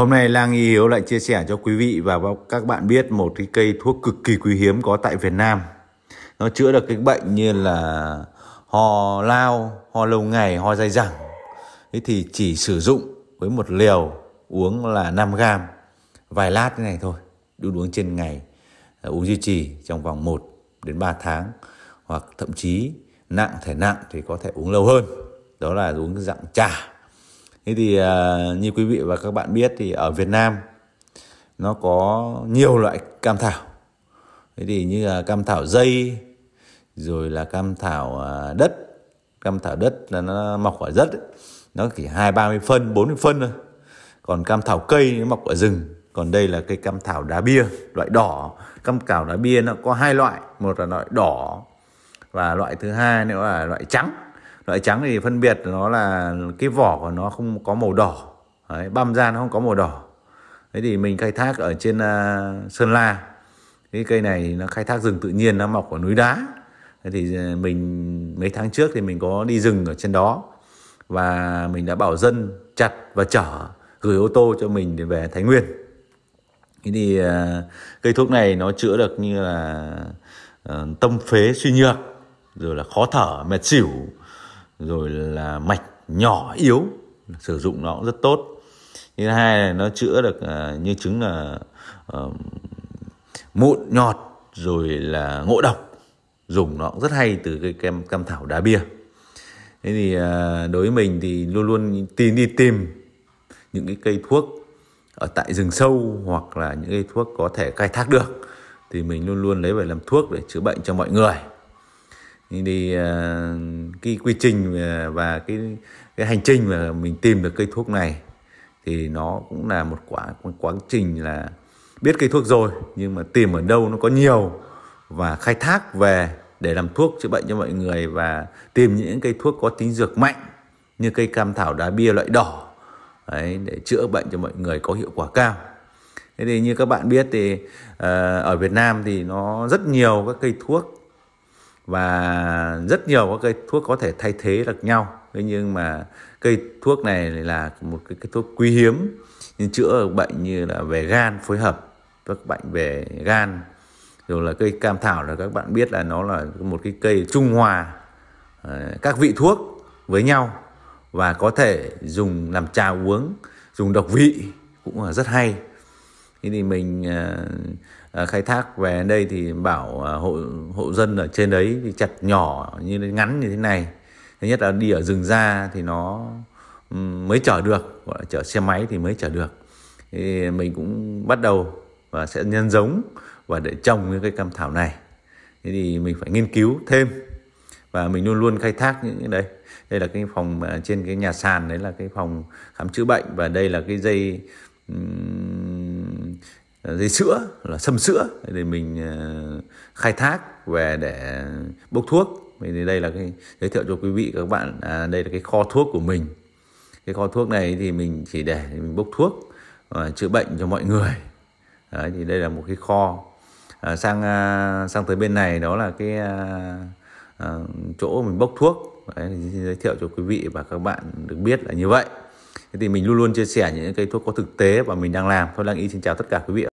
Hôm nay Lang Y Hiếu lại chia sẻ cho quý vị và các bạn biết một cái cây thuốc cực kỳ quý hiếm có tại Việt Nam. Nó chữa được cái bệnh như là ho lao, ho lâu ngày, ho dai dẳng. Thế thì chỉ sử dụng với một liều uống là 5 gram vài lát thế này thôi. Đun uống trên ngày, ờ, uống duy trì trong vòng 1 đến 3 tháng hoặc thậm chí nặng thể nặng thì có thể uống lâu hơn. Đó là uống dạng trà thế thì uh, như quý vị và các bạn biết thì ở Việt Nam nó có nhiều loại cam thảo thế thì như là cam thảo dây rồi là cam thảo à, đất cam thảo đất là nó mọc ở đất nó chỉ hai ba mươi phân 40 phân thôi còn cam thảo cây nó mọc ở rừng còn đây là cây cam thảo đá bia loại đỏ cam thảo đá bia nó có hai loại một là loại đỏ và loại thứ hai nữa là loại trắng loại trắng thì phân biệt nó là cái vỏ của nó không có màu đỏ Đấy, băm ra nó không có màu đỏ thế thì mình khai thác ở trên uh, sơn la cái cây này nó khai thác rừng tự nhiên nó mọc ở núi đá thế thì à, mình mấy tháng trước thì mình có đi rừng ở trên đó và mình đã bảo dân chặt và chở gửi ô tô cho mình để về thái nguyên thế thì uh, cây thuốc này nó chữa được như là uh, tâm phế suy nhược rồi là khó thở mệt xỉu rồi là mạch nhỏ yếu sử dụng nó cũng rất tốt thứ hai là nó chữa được uh, như chứng là uh, mụn nhọt rồi là ngộ độc dùng nó cũng rất hay từ cái kem cam thảo đá bia thế thì uh, đối với mình thì luôn luôn tìm đi tìm những cái cây thuốc ở tại rừng sâu hoặc là những cây thuốc có thể khai thác được thì mình luôn luôn lấy về làm thuốc để chữa bệnh cho mọi người thì uh, cái quy trình và cái cái hành trình mà mình tìm được cây thuốc này thì nó cũng là một quá một quá trình là biết cây thuốc rồi nhưng mà tìm ở đâu nó có nhiều và khai thác về để làm thuốc chữa bệnh cho mọi người và tìm những cây thuốc có tính dược mạnh như cây cam thảo đá bia loại đỏ đấy, để chữa bệnh cho mọi người có hiệu quả cao thế thì như các bạn biết thì ờ, ở Việt Nam thì nó rất nhiều các cây thuốc và rất nhiều các cây thuốc có thể thay thế được nhau thế nhưng mà cây thuốc này là một cái, cái thuốc quý hiếm nhưng chữa bệnh như là về gan phối hợp các bệnh về gan rồi là cây cam thảo là các bạn biết là nó là một cái cây trung hòa ờ, các vị thuốc với nhau và có thể dùng làm trà uống dùng độc vị cũng là rất hay thế thì mình à, à, khai thác về đây thì bảo à, hộ hộ dân ở trên đấy thì chặt nhỏ như ngắn như thế này thứ nhất là đi ở rừng ra thì nó mới chở được gọi là chở xe máy thì mới chở được thì mình cũng bắt đầu và sẽ nhân giống và để trồng những cây cam thảo này thế thì mình phải nghiên cứu thêm và mình luôn luôn khai thác những cái đấy đây là cái phòng trên cái nhà sàn đấy là cái phòng khám chữa bệnh và đây là cái dây Ờ, dây sữa là sâm sữa để mình ờ, khai thác về để bốc thuốc thì đây là cái giới thiệu cho quý vị các bạn à, đây là cái kho thuốc của mình cái kho thuốc này thì mình chỉ để mình bốc thuốc và chữa bệnh cho mọi người Đấy, thì đây là một cái kho à, sang à, sang tới bên này đó là cái à, à, chỗ mình bốc thuốc Đấy, giới thiệu cho quý vị và các bạn được biết là như vậy thì mình luôn luôn chia sẻ những cái thuốc có thực tế và mình đang làm thôi đang ý xin chào tất cả quý vị